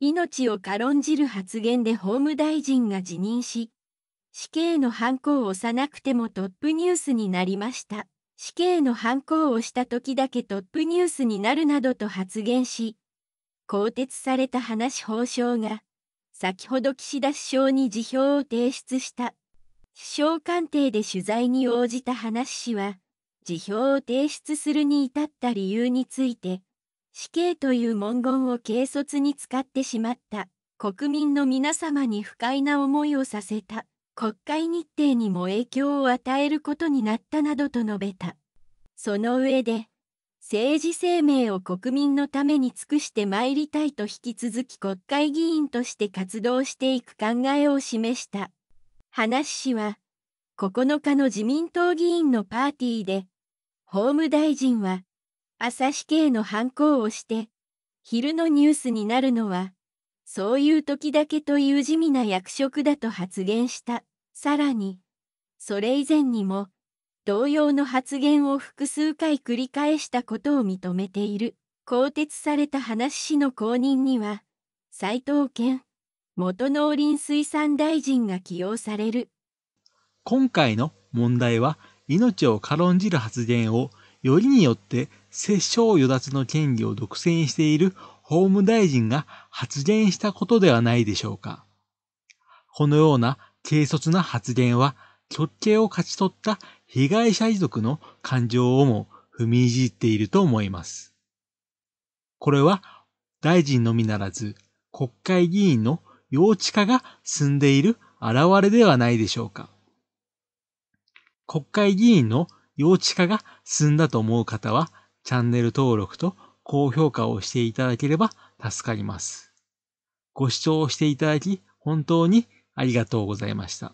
命を軽んじる発言で法務大臣が辞任し、死刑の犯行を押さなくてもトップニュースになりました。死刑の犯行を押した時だけトップニュースになるなどと発言し、更迭された話法相が、先ほど岸田首相に辞表を提出した。首相官邸で取材に応じた話氏は、辞表を提出するに至った理由について、死刑という文言を軽率に使ってしまった、国民の皆様に不快な思いをさせた、国会日程にも影響を与えることになったなどと述べた。その上で、政治生命を国民のために尽くしてまいりたいと引き続き国会議員として活動していく考えを示した。話氏は、9日の自民党議員のパーティーで、法務大臣は、朝日系の犯行をして、昼のニュースになるのは、そういう時だけという地味な役職だと発言した。さらに、それ以前にも、同様の発言を複数回繰り返したことを認めている。更迭された話氏の後任には、斉藤健、元農林水産大臣が起用される。今回の問題は、命を軽んじる発言をよりによって摂政与奪の権利を独占している法務大臣が発言したことではないでしょうか。このような軽率な発言は、極刑を勝ち取った被害者遺族の感情をも踏みいじっていると思います。これは大臣のみならず国会議員の幼稚化が進んでいる現れではないでしょうか。国会議員の幼稚化が進んだと思う方はチャンネル登録と高評価をしていただければ助かります。ご視聴していただき本当にありがとうございました。